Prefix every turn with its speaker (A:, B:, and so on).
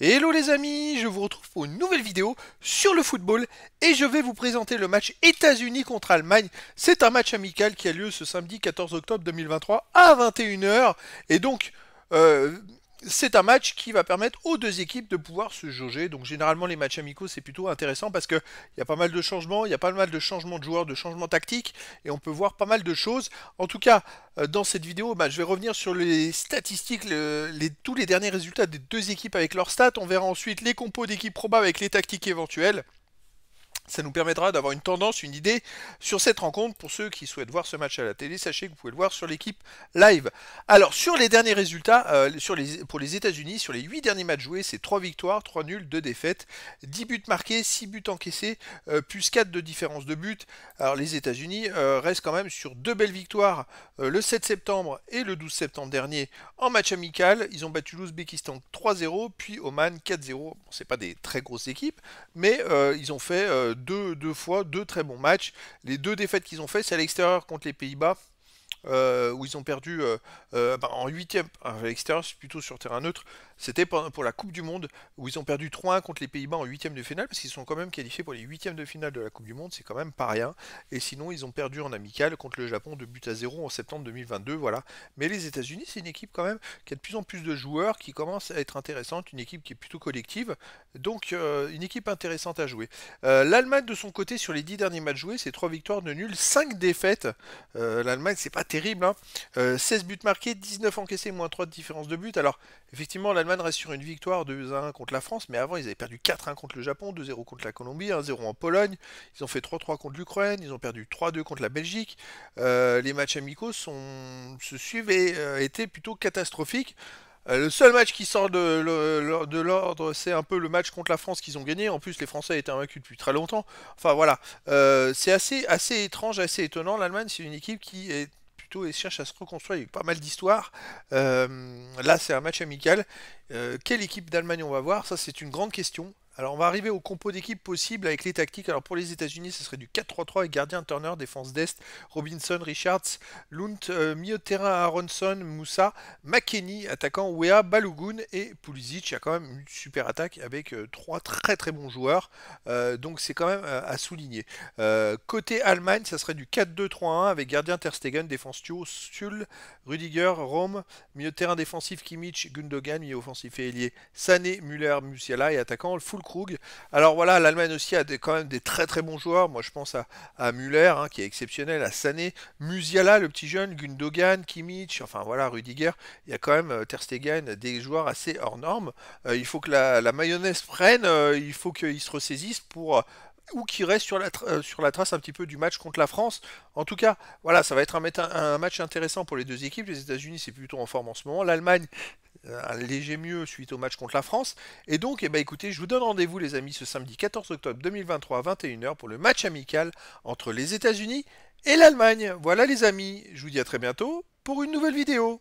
A: Hello les amis, je vous retrouve pour une nouvelle vidéo sur le football et je vais vous présenter le match États-Unis contre Allemagne. C'est un match amical qui a lieu ce samedi 14 octobre 2023 à 21h et donc euh, c'est un match qui va permettre aux deux équipes de pouvoir se jauger. Donc généralement les matchs amicaux c'est plutôt intéressant parce qu'il y a pas mal de changements, il y a pas mal de changements de joueurs, de changements tactiques et on peut voir pas mal de choses. En tout cas euh, dans cette vidéo bah, je vais revenir sur les statistiques, les, tous les derniers résultats des deux équipes avec leurs stats. On verra ensuite les compos d'équipes probables avec les tactiques éventuelles. Ça nous permettra d'avoir une tendance, une idée sur cette rencontre. Pour ceux qui souhaitent voir ce match à la télé, sachez que vous pouvez le voir sur l'équipe live. Alors, sur les derniers résultats, euh, sur les, pour les États-Unis, sur les 8 derniers matchs joués, c'est 3 victoires, 3 nuls, 2 défaites, 10 buts marqués, 6 buts encaissés, euh, plus 4 de différence de but. Alors, les États-Unis euh, restent quand même sur deux belles victoires le 7 septembre et le 12 septembre dernier en match amical. Ils ont battu l'Ouzbékistan 3-0, puis Oman 4-0. c'est pas des très grosses équipes, mais ils ont fait deux, deux, fois, deux très bons matchs. Les deux défaites qu'ils ont fait, c'est à l'extérieur contre les Pays-Bas euh, où ils ont perdu euh, euh, bah, en huitième, à l'extérieur, plutôt sur terrain neutre. C'était pour la Coupe du Monde, où ils ont perdu 3-1 contre les Pays-Bas en huitième de finale, parce qu'ils sont quand même qualifiés pour les huitièmes de finale de la Coupe du Monde, c'est quand même pas rien. Et sinon, ils ont perdu en amical contre le Japon de but à 0 en septembre 2022, voilà. Mais les États-Unis, c'est une équipe quand même qui a de plus en plus de joueurs, qui commence à être intéressante, une équipe qui est plutôt collective, donc une équipe intéressante à jouer. L'Allemagne, de son côté, sur les dix derniers matchs joués, c'est trois victoires de nul, 5 défaites. L'Allemagne, c'est pas terrible. 16 hein. euh, buts marqués, 19 encaissés, moins 3 de différence de but. Alors, effectivement, l'Allemagne reste sur une victoire 2-1 contre la France, mais avant, ils avaient perdu 4-1 contre le Japon, 2-0 contre la Colombie, 1-0 en Pologne. Ils ont fait 3-3 contre l'Ukraine, ils ont perdu 3-2 contre la Belgique. Euh, les matchs amicaux sont... se suivent et euh, étaient plutôt catastrophiques. Le seul match qui sort de, l'ordre, c'est un peu le match contre la France qu'ils ont gagné. En plus, les Français étaient invaincus depuis très longtemps. Enfin voilà, c'est assez, assez étrange, assez étonnant. L'Allemagne, c'est une équipe qui est et cherche à se reconstruire. Il pas mal d'histoires. Euh, là, c'est un match amical. Euh, quelle équipe d'Allemagne on va voir Ça, c'est une grande question. Alors on va arriver au compo d'équipe possible avec les tactiques. Alors pour les États-Unis, ce serait du 4-3-3 avec gardien Turner, défense d'Est, Robinson, Richards, Lunt, euh, milieu de terrain Aronson, Moussa, McKenny, attaquant Wea, Balogun et Pulisic. Il y a quand même une super attaque avec euh, trois très très bons joueurs. Euh, donc c'est quand même à souligner. côté Allemagne, ça serait du 4-2-3-1 avec gardien Terstegen, défense Thio, sul Rudiger, Rome, milieu de terrain défensif Kimmich, Gundogan, milieu offensif et ailier Sané, Müller, Musiala et attaquant le full alors voilà, l'Allemagne aussi a des, quand même des très très bons joueurs. Moi je pense à, à Müller, hein, qui est exceptionnel, à Sané, Musiala, le petit jeune, Gundogan, Kimmich, enfin voilà, Rudiger. Il y a quand même euh, Ter des joueurs assez hors normes. Euh, il faut que la, mayonnaise prenne, euh, il faut qu'ils se ressaisissent pour ou qui reste sur la, sur la trace un petit peu du match contre la France. En tout cas, voilà, ça va être un, un match intéressant pour les deux équipes. Les États-Unis, c'est plutôt en forme en ce moment. L'Allemagne, euh, un léger mieux suite au match contre la France. Et donc, eh ben, écoutez, je vous donne rendez-vous, les amis, ce samedi 14 octobre 2023 à 21h pour le match amical entre les États-Unis et l'Allemagne. Voilà, les amis, je vous dis à très bientôt pour une nouvelle vidéo.